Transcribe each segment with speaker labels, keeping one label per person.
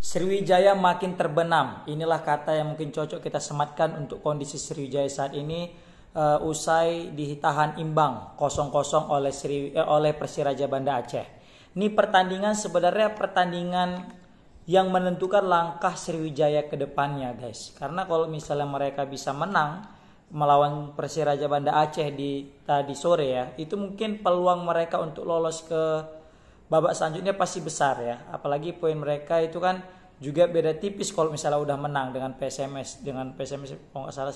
Speaker 1: Sriwijaya makin terbenam. Inilah kata yang mungkin cocok kita sematkan untuk kondisi Sriwijaya saat ini uh, usai ditahan imbang 0-0 oleh Sri eh, oleh Persiraja Banda Aceh. Ini pertandingan sebenarnya pertandingan yang menentukan langkah Sriwijaya ke depannya, guys. Karena kalau misalnya mereka bisa menang melawan Persiraja Banda Aceh di tadi sore ya, itu mungkin peluang mereka untuk lolos ke babak selanjutnya pasti besar ya. Apalagi poin mereka itu kan juga beda tipis kalau misalnya udah menang dengan PSMS dengan PSMS kalau nggak salah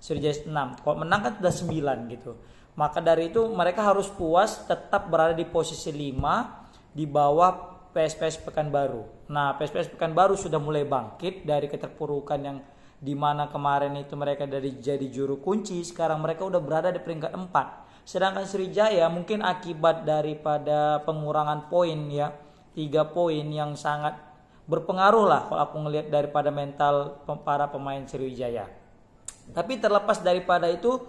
Speaker 1: 11 Sriwijaya 6 kalau menang kan sudah 9 gitu maka dari itu mereka harus puas tetap berada di posisi 5 di bawah PSPS Pekanbaru nah PSPS Pekanbaru sudah mulai bangkit dari keterpurukan yang dimana kemarin itu mereka dari jadi juru kunci sekarang mereka udah berada di peringkat 4 Sedangkan Sriwijaya mungkin akibat daripada pengurangan poin ya, tiga poin yang sangat berpengaruh lah kalau aku ngelihat daripada mental para pemain Sriwijaya. Tapi terlepas daripada itu,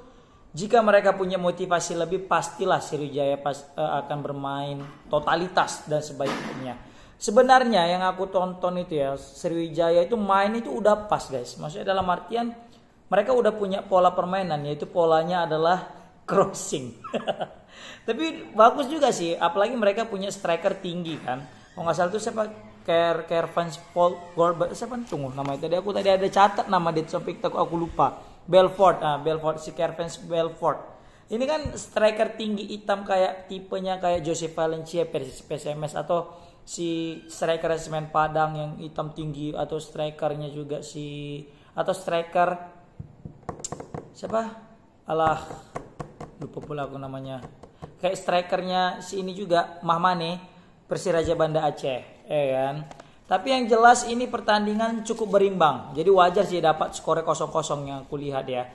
Speaker 1: jika mereka punya motivasi lebih pastilah Sriwijaya pas, uh, akan bermain totalitas dan sebaiknya. Sebenarnya yang aku tonton itu ya Sriwijaya itu main itu udah pas guys. Maksudnya dalam artian mereka udah punya pola permainan yaitu polanya adalah
Speaker 2: crossing.
Speaker 1: Tapi bagus juga sih, apalagi mereka punya striker tinggi kan. Kalau nggak salah itu siapa? Ker Fans Paul Gold siapa tunggu nama tadi aku tadi ada catat nama di TikTok aku lupa. Belfort, ah Belfort si Fans Belfort. Ini kan striker tinggi hitam kayak tipenya kayak Jose Valencia PSMS atau si striker semen Padang yang hitam tinggi atau strikernya juga si atau striker siapa? Alah lupa pula aku namanya kayak strikernya si ini juga Mahmane Persiraja Banda Aceh ya kan tapi yang jelas ini pertandingan cukup berimbang jadi wajar sih dapat skor kosong-kosong yang aku lihat ya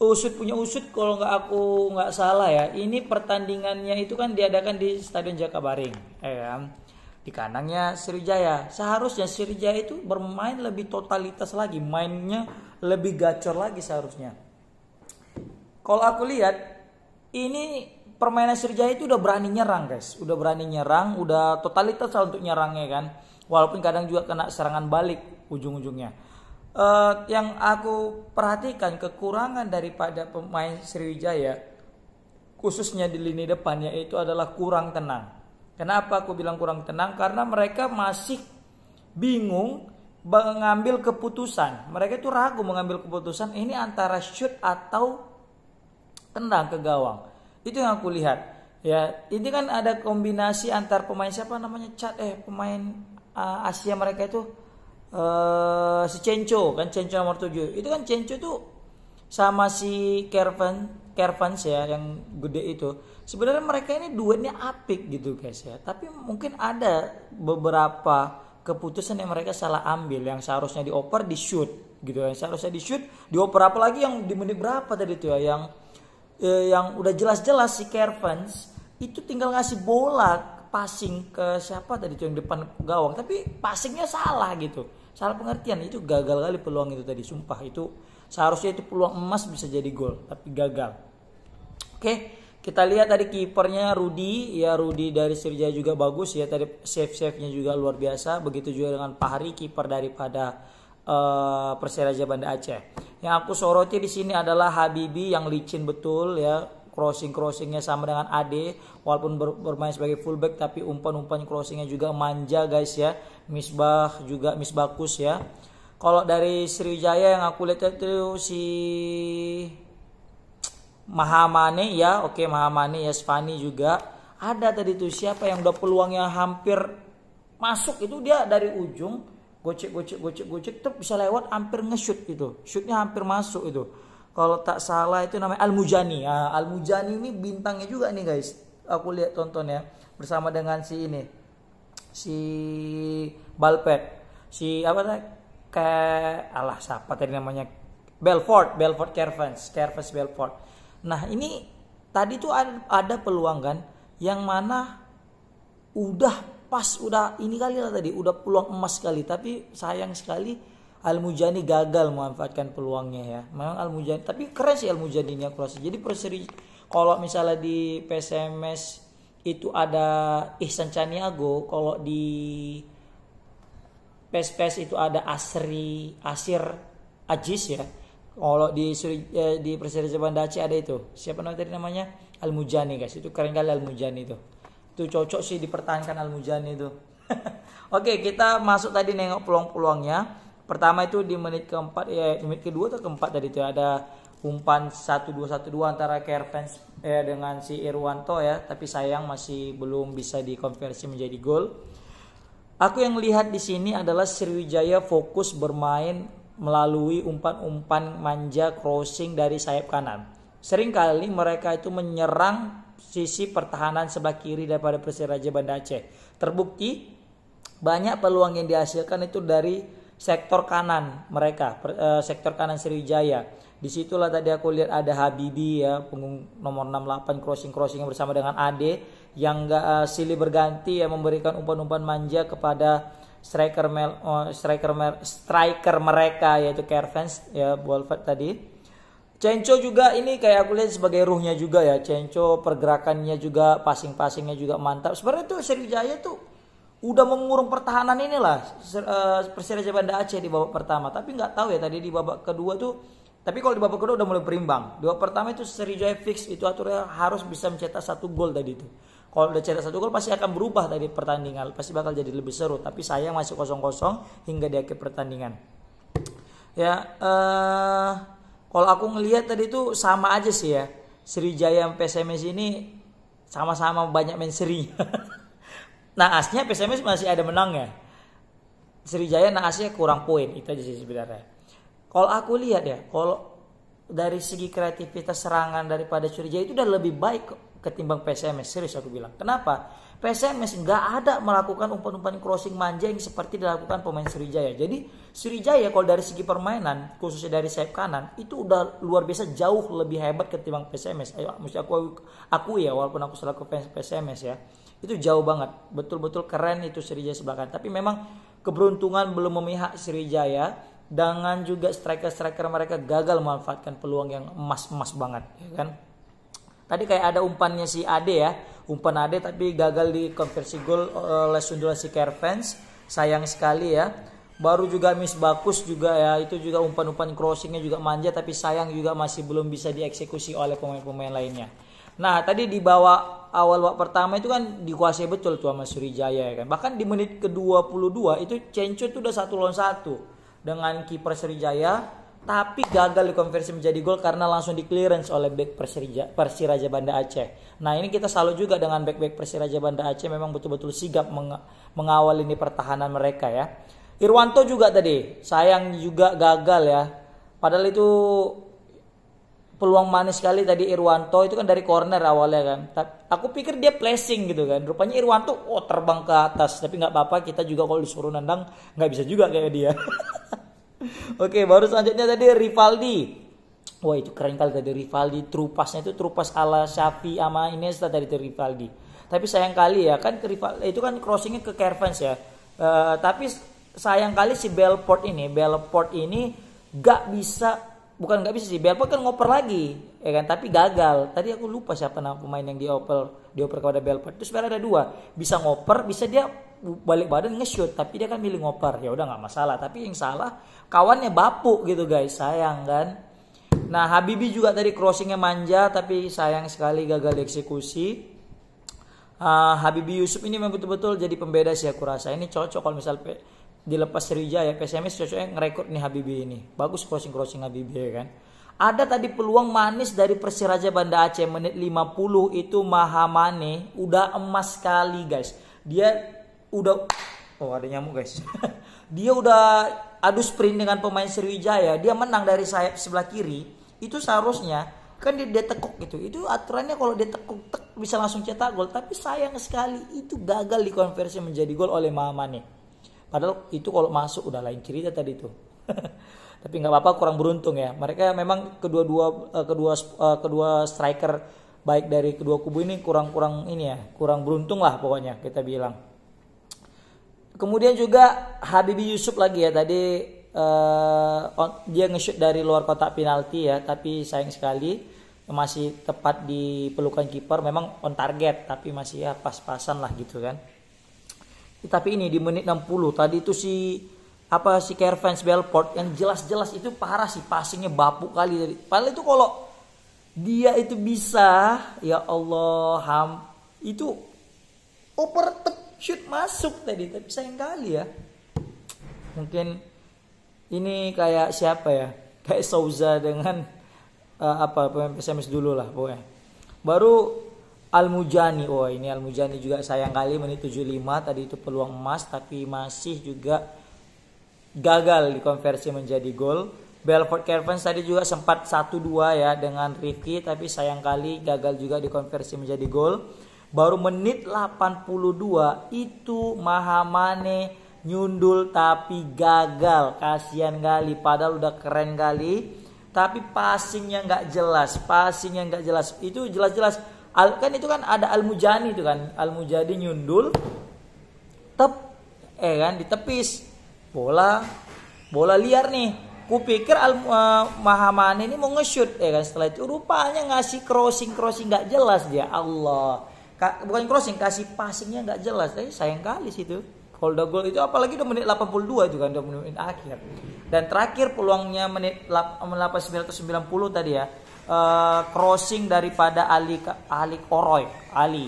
Speaker 1: usut punya usut kalau nggak aku nggak salah ya ini pertandingannya itu kan diadakan di Stadion Jakabaring ya kan di kandangnya Sriwijaya. Seharusnya Sriwijaya itu bermain lebih totalitas lagi, mainnya lebih gacor lagi seharusnya. Kalau aku lihat ini permainan Sriwijaya itu udah berani nyerang guys udah berani nyerang udah totalitas untuk nyerangnya kan walaupun kadang juga kena serangan balik ujung-ujungnya uh, yang aku perhatikan kekurangan daripada pemain Sriwijaya khususnya di lini depannya itu adalah kurang tenang kenapa aku bilang kurang tenang karena mereka masih bingung mengambil keputusan mereka itu ragu mengambil keputusan ini antara shoot atau tendang ke gawang. Itu yang aku lihat. Ya, ini kan ada kombinasi antar pemain siapa namanya Chat eh pemain uh, Asia mereka itu uh, si Cenco kan Cenco nomor 7. Itu kan Cenco tuh sama si Kervan sih ya yang gede itu. Sebenarnya mereka ini duetnya apik gitu guys ya. Tapi mungkin ada beberapa keputusan yang mereka salah ambil yang seharusnya dioper di shoot gitu yang Seharusnya di shoot dioper apa lagi yang di menit berapa tadi tuh ya yang Eh, yang udah jelas-jelas si Kervans itu tinggal ngasih bola passing ke siapa tadi tuh yang depan gawang tapi passingnya salah gitu salah pengertian itu gagal kali peluang itu tadi sumpah itu seharusnya itu peluang emas bisa jadi gol tapi gagal oke kita lihat tadi kipernya Rudi ya Rudi dari Sirja juga bagus ya tadi save save nya juga luar biasa begitu juga dengan Pahri kiper daripada Eh, Persiraja Banda Aceh. Yang aku soroti di sini adalah Habibi yang licin betul ya crossing crossingnya sama dengan Ade. walaupun bermain sebagai fullback tapi umpan-umpan crossingnya juga manja guys ya Misbah juga Misbakus ya kalau dari Sriwijaya yang aku lihat itu si Mahamane ya oke Mahamane ya Spani juga ada tadi tuh siapa yang udah peluangnya hampir masuk itu dia dari ujung gocek gocek gocek gocek tuh bisa lewat hampir nge-shoot gitu shootnya hampir masuk itu kalau tak salah itu namanya Al Mujani nah, Al Mujani ini bintangnya juga nih guys aku lihat tonton ya bersama dengan si ini si Balpet si apa tadi ke, alah siapa tadi namanya Belfort Belfort Caravans Caravans Belfort nah ini tadi tuh ada peluang kan yang mana udah pas udah ini kali lah tadi udah peluang emas sekali tapi sayang sekali Al Mujani gagal memanfaatkan peluangnya ya memang Al Mujani tapi keren sih Al Mujani ini aku rasa jadi perseri kalau misalnya di PSMS itu ada Ihsan Chaniago kalau di PSPS itu ada Asri Asir Ajis ya kalau di Suri, eh, di Persija Banda Aceh ada itu siapa namanya tadi namanya Al Mujani guys itu keren kali Al Mujani itu itu cocok sih dipertahankan Al Mujani itu. Oke, kita masuk tadi nengok peluang-peluangnya. Pertama itu di menit keempat ya, menit kedua atau keempat tadi itu ya, ada umpan satu dua satu dua antara Kervens ya dengan si Irwanto ya, tapi sayang masih belum bisa dikonversi menjadi gol. Aku yang lihat di sini adalah Sriwijaya fokus bermain melalui umpan-umpan manja crossing dari sayap kanan. Seringkali mereka itu menyerang sisi pertahanan sebelah kiri daripada Persiraja Banda Aceh. Terbukti banyak peluang yang dihasilkan itu dari sektor kanan mereka, per, e, sektor kanan Sriwijaya. Disitulah tadi aku lihat ada Habibi ya, punggung nomor 68 crossing-crossing bersama dengan Ade yang gak e, eh, silih berganti ya memberikan umpan-umpan manja kepada striker mel, eh, striker mel, striker mereka yaitu Kervens ya Wolfert tadi Cenco juga ini kayak aku lihat sebagai ruhnya juga ya. Cenco pergerakannya juga, passing-passingnya juga mantap. Sebenarnya tuh Sriwijaya tuh udah mengurung pertahanan inilah eh, Persiraja Banda Aceh di babak pertama. Tapi nggak tahu ya tadi di babak kedua tuh. Tapi kalau di babak kedua udah mulai berimbang. Di babak pertama itu Sriwijaya fix itu aturnya harus bisa mencetak satu gol tadi itu. Kalau udah cetak satu gol pasti akan berubah tadi pertandingan. Pasti bakal jadi lebih seru. Tapi sayang masih kosong-kosong hingga di akhir pertandingan. Ya. Uh kalau aku ngelihat tadi tuh sama aja sih ya. Sriwijaya PSMS ini sama-sama banyak main seri. Nah asnya PSMS masih ada menang ya. Sriwijaya naasnya kurang poin itu aja sih sebenarnya. Kalau aku lihat ya, kalau dari segi kreativitas serangan daripada Sriwijaya itu udah lebih baik ketimbang PSMS serius aku bilang. Kenapa? PSMS nggak ada melakukan umpan-umpan crossing manja yang seperti dilakukan pemain Sriwijaya. Jadi Sriwijaya kalau dari segi permainan khususnya dari sayap kanan itu udah luar biasa jauh lebih hebat ketimbang PSMS. Ayo mesti aku aku ya walaupun aku selaku fans PSMS ya. Itu jauh banget. Betul-betul keren itu Sriwijaya sebelah kanan. Tapi memang keberuntungan belum memihak Sriwijaya dengan juga striker-striker mereka gagal memanfaatkan peluang yang emas-emas banget ya kan Tadi kayak ada umpannya si Ade ya, umpan Ade tapi gagal di konversi gol eh, oleh Sundula si Kervens. Sayang sekali ya. Baru juga Miss Bakus juga ya, itu juga umpan-umpan crossingnya juga manja tapi sayang juga masih belum bisa dieksekusi oleh pemain-pemain lainnya. Nah tadi di bawah awal babak pertama itu kan dikuasai betul tuh sama Sriwijaya ya kan. Bahkan di menit ke-22 itu Cencu itu udah satu lawan satu dengan kiper Sriwijaya tapi gagal dikonversi menjadi gol karena langsung di clearance oleh back Persiraja, Persiraja Banda Aceh. Nah ini kita salut juga dengan back-back Persiraja Banda Aceh memang betul-betul sigap meng mengawal ini pertahanan mereka ya. Irwanto juga tadi sayang juga gagal ya. Padahal itu peluang manis sekali tadi Irwanto itu kan dari corner awalnya kan. aku pikir dia placing gitu kan. Rupanya Irwanto oh terbang ke atas tapi nggak apa-apa kita juga kalau disuruh nendang nggak bisa juga kayak dia. Oke, baru selanjutnya tadi Rivaldi. Wah itu keren kali tadi Rivaldi, trupasnya itu trupas ala Shafi sama Iniesta tadi itu Rivaldi. Tapi sayang kali ya kan Rivaldi eh, itu kan crossingnya ke Kervans ya. Uh, tapi sayang kali si Belport ini, Belport ini gak bisa bukan gak bisa sih Belport kan ngoper lagi ya kan tapi gagal tadi aku lupa siapa nama pemain yang dioper dioper kepada Belfort terus sebenarnya ada dua bisa ngoper bisa dia balik badan nge-shoot tapi dia kan milih ngoper ya udah nggak masalah tapi yang salah kawannya bapu gitu guys sayang kan nah Habibi juga tadi crossingnya manja tapi sayang sekali gagal eksekusi uh, ah, Habibi Yusuf ini memang betul-betul jadi pembeda sih aku rasa ini cocok kalau misal dilepas Sriwijaya PSMS cocoknya ngerekrut nih Habibi ini bagus crossing crossing Habibi ya kan ada tadi peluang manis dari Persiraja Banda Aceh menit 50 itu Mahamane udah emas sekali guys. Dia udah oh ada nyamuk guys. dia udah adu sprint dengan pemain Sriwijaya, dia menang dari sayap sebelah kiri. Itu seharusnya kan dia, dia tekuk gitu. Itu aturannya kalau dia tekuk tek, bisa langsung cetak gol, tapi sayang sekali itu gagal dikonversi menjadi gol oleh Mahamane. Padahal itu kalau masuk udah lain cerita tadi tuh. tapi nggak apa-apa kurang beruntung ya mereka memang kedua-dua eh, kedua eh, kedua striker baik dari kedua kubu ini kurang-kurang ini ya kurang beruntung lah pokoknya kita bilang kemudian juga Habibi Yusuf lagi ya tadi uh, dia nge-shoot dari luar kotak penalti ya tapi sayang sekali masih tepat di pelukan kiper memang on target tapi masih ya pas-pasan lah gitu kan tapi ini di menit 60 tadi itu si apa si Fans Belport yang jelas-jelas itu parah sih passingnya bapuk kali dari padahal itu kalau dia itu bisa ya Allah ham itu oper tep shoot masuk tadi tapi sayang kali ya mungkin ini kayak siapa ya kayak Souza dengan uh, apa pemain pesimis dulu lah pokoknya baru Al Mujani oh ini Al Mujani juga sayang kali menit 75 tadi itu peluang emas tapi masih juga gagal dikonversi menjadi gol. Belfort Cairns tadi juga sempat 1-2 ya dengan Rifki tapi sayang kali gagal juga dikonversi menjadi gol. Baru menit 82 itu Mahamane nyundul tapi gagal. Kasihan kali padahal udah keren kali. Tapi passingnya nggak jelas, passingnya nggak jelas. Itu jelas-jelas kan itu kan ada Al Mujani itu kan. Al Mujadi nyundul tep eh kan ditepis bola bola liar nih kupikir Al uh, eh, Mahaman ini mau nge-shoot ya kan setelah itu rupanya ngasih crossing crossing nggak jelas dia Allah Ka bukan crossing kasih passingnya nggak jelas tapi eh, sayang kali situ hold goal itu apalagi udah menit 82 itu kan udah menit akhir dan terakhir peluangnya menit 890 tadi ya uh, crossing daripada Ali Ali Koroy Ali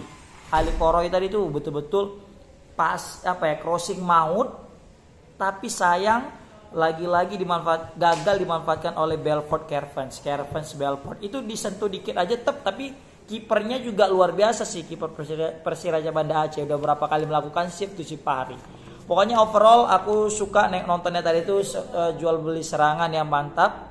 Speaker 1: Ali Koroy tadi tuh betul-betul pas apa ya crossing maut tapi sayang lagi-lagi dimanfaat gagal dimanfaatkan oleh Belfort Caravans. Caravans Belfort itu disentuh dikit aja tep tapi kipernya juga luar biasa sih kiper Persiraja Banda Aceh udah berapa kali melakukan shift tuh si Pari. Pokoknya overall aku suka nontonnya tadi itu eh, jual beli serangan yang mantap.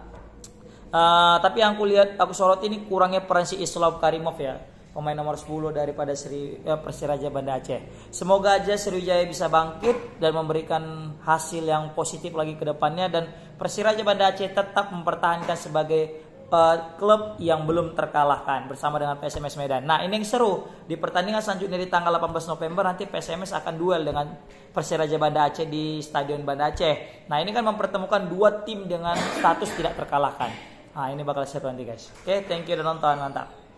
Speaker 1: Uh, tapi yang aku lihat aku sorot ini kurangnya peran si Islam Karimov ya pemain nomor 10 daripada Sri eh, Persiraja Banda Aceh. Semoga aja Sriwijaya bisa bangkit dan memberikan hasil yang positif lagi ke depannya dan Persiraja Banda Aceh tetap mempertahankan sebagai uh, klub yang belum terkalahkan bersama dengan PSMS Medan. Nah, ini yang seru. Di pertandingan selanjutnya di tanggal 18 November nanti PSMS akan duel dengan Persiraja Banda Aceh di Stadion Banda Aceh. Nah, ini kan mempertemukan dua tim dengan status tidak terkalahkan. Nah, ini bakal seru nanti guys. Oke, okay, thank you dan nonton. Mantap.